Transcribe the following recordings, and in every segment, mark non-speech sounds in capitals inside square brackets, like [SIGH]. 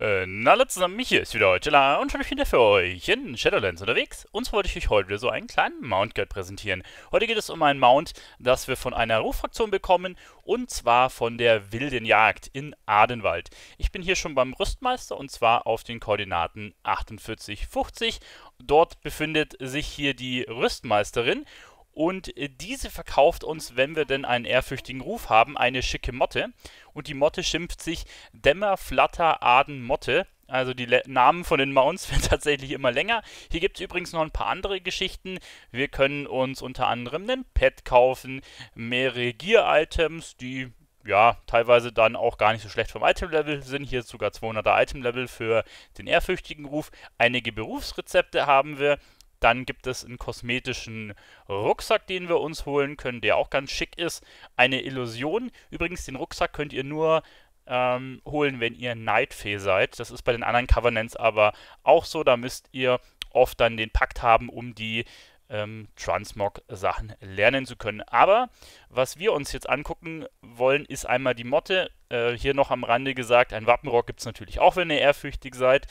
Und äh, hallo zusammen, hier ist wieder Heutela und ich bin wieder für euch in Shadowlands unterwegs. Und zwar wollte ich euch heute wieder so einen kleinen Mount Guide präsentieren. Heute geht es um einen Mount, das wir von einer Ruffraktion bekommen und zwar von der Wilden Jagd in Adenwald. Ich bin hier schon beim Rüstmeister und zwar auf den Koordinaten 48, 50. Dort befindet sich hier die Rüstmeisterin und äh, diese verkauft uns, wenn wir denn einen ehrfürchtigen Ruf haben, eine schicke Motte. Und die Motte schimpft sich Dämmer, Flatter, Aden, Motte. Also die Le Namen von den Mounts [LAUGHS] werden tatsächlich immer länger. Hier gibt es übrigens noch ein paar andere Geschichten. Wir können uns unter anderem ein Pet kaufen, mehrere Gear-Items, die ja teilweise dann auch gar nicht so schlecht vom Item-Level sind. Hier sogar 200er Item-Level für den ehrfürchtigen Ruf. Einige Berufsrezepte haben wir dann gibt es einen kosmetischen Rucksack, den wir uns holen können, der auch ganz schick ist. Eine Illusion. Übrigens, den Rucksack könnt ihr nur ähm, holen, wenn ihr Nightfee seid. Das ist bei den anderen Covenants aber auch so. Da müsst ihr oft dann den Pakt haben, um die ähm, Transmog-Sachen lernen zu können. Aber was wir uns jetzt angucken wollen, ist einmal die Motte. Äh, hier noch am Rande gesagt, ein Wappenrock gibt es natürlich auch, wenn ihr ehrfürchtig seid.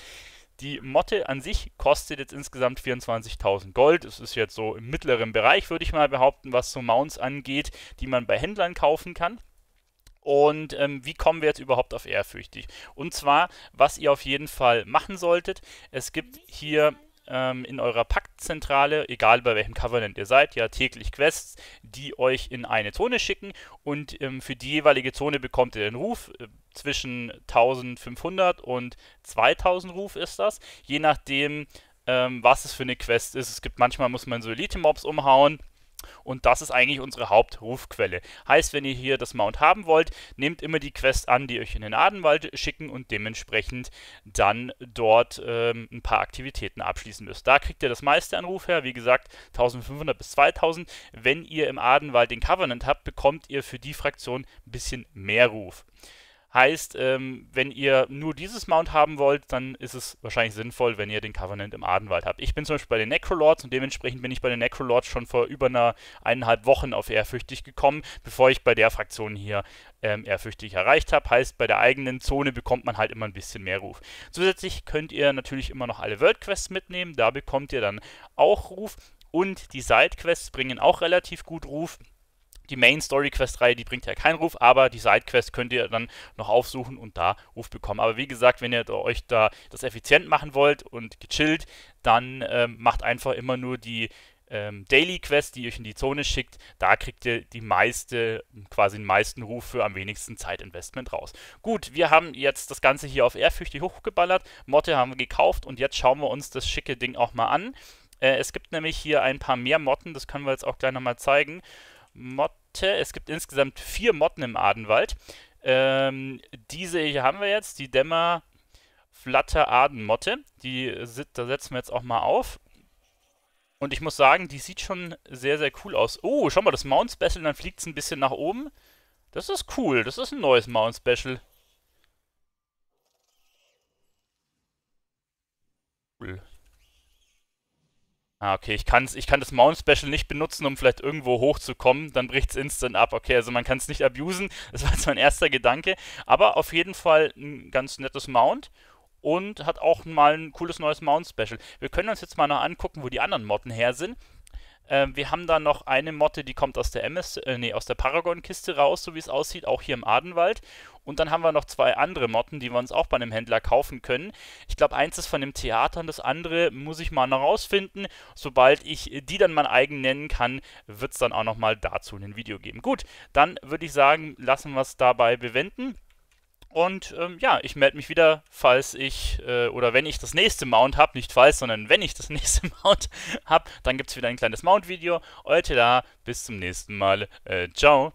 Die Motte an sich kostet jetzt insgesamt 24.000 Gold. Es ist jetzt so im mittleren Bereich, würde ich mal behaupten, was so Mounts angeht, die man bei Händlern kaufen kann. Und ähm, wie kommen wir jetzt überhaupt auf ehrfürchtig? Und zwar, was ihr auf jeden Fall machen solltet, es gibt hier ähm, in eurer Paktzentrale, egal bei welchem Covenant ihr seid, ja täglich Quests, die euch in eine Zone schicken und ähm, für die jeweilige Zone bekommt ihr den Ruf. Äh, zwischen 1500 und 2000 Ruf ist das, je nachdem, ähm, was es für eine Quest ist. Es gibt manchmal, muss man so Elite-Mobs umhauen. Und das ist eigentlich unsere Hauptrufquelle. Heißt, wenn ihr hier das Mount haben wollt, nehmt immer die Quest an, die euch in den Adenwald schicken und dementsprechend dann dort ähm, ein paar Aktivitäten abschließen müsst. Da kriegt ihr das meiste an Ruf her, wie gesagt 1500 bis 2000. Wenn ihr im Adenwald den Covenant habt, bekommt ihr für die Fraktion ein bisschen mehr Ruf. Heißt, ähm, wenn ihr nur dieses Mount haben wollt, dann ist es wahrscheinlich sinnvoll, wenn ihr den Covenant im Adenwald habt. Ich bin zum Beispiel bei den Necrolords und dementsprechend bin ich bei den Necrolords schon vor über einer eineinhalb Wochen auf ehrfürchtig gekommen, bevor ich bei der Fraktion hier ähm, ehrfürchtig erreicht habe. Heißt, bei der eigenen Zone bekommt man halt immer ein bisschen mehr Ruf. Zusätzlich könnt ihr natürlich immer noch alle World Quests mitnehmen, da bekommt ihr dann auch Ruf und die Side Quests bringen auch relativ gut Ruf die Main Story Quest Reihe, die bringt ja keinen Ruf, aber die Side Quest könnt ihr dann noch aufsuchen und da Ruf bekommen. Aber wie gesagt, wenn ihr euch da das effizient machen wollt und gechillt, dann ähm, macht einfach immer nur die ähm, Daily Quest, die euch in die Zone schickt, da kriegt ihr die meiste, quasi den meisten Ruf für am wenigsten Zeitinvestment raus. Gut, wir haben jetzt das Ganze hier auf Ehrfürchtig hochgeballert, Motte haben wir gekauft und jetzt schauen wir uns das schicke Ding auch mal an. Äh, es gibt nämlich hier ein paar mehr Motten, das können wir jetzt auch gleich nochmal zeigen. Motte. Es gibt insgesamt vier Motten im Adenwald. Ähm, diese hier haben wir jetzt, die Dämmer Flatter Adenmotte. Die da setzen wir jetzt auch mal auf. Und ich muss sagen, die sieht schon sehr, sehr cool aus. Oh, schau mal, das Mount Special, dann fliegt es ein bisschen nach oben. Das ist cool, das ist ein neues Mount Special. Ah, okay, ich, kann's, ich kann das Mount-Special nicht benutzen, um vielleicht irgendwo hochzukommen, dann bricht es instant ab. Okay, also man kann es nicht abusen, [LAUGHS] das war jetzt mein erster Gedanke. Aber auf jeden Fall ein ganz nettes Mount und hat auch mal ein cooles neues Mount-Special. Wir können uns jetzt mal noch angucken, wo die anderen Motten her sind. Ähm, wir haben da noch eine Motte, die kommt aus der MS, äh, nee, aus der Paragon-Kiste raus, so wie es aussieht, auch hier im Adenwald. Und dann haben wir noch zwei andere Motten, die wir uns auch bei einem Händler kaufen können. Ich glaube, eins ist von dem Theater und das andere muss ich mal noch rausfinden. Sobald ich die dann mein eigen nennen kann, wird es dann auch nochmal dazu ein Video geben. Gut, dann würde ich sagen, lassen wir es dabei bewenden. Und ähm, ja, ich melde mich wieder, falls ich äh, oder wenn ich das nächste Mount habe, nicht falls, sondern wenn ich das [LAUGHS] nächste Mount habe, dann gibt es wieder ein kleines Mount-Video. Euer Tela, bis zum nächsten Mal. Äh, ciao.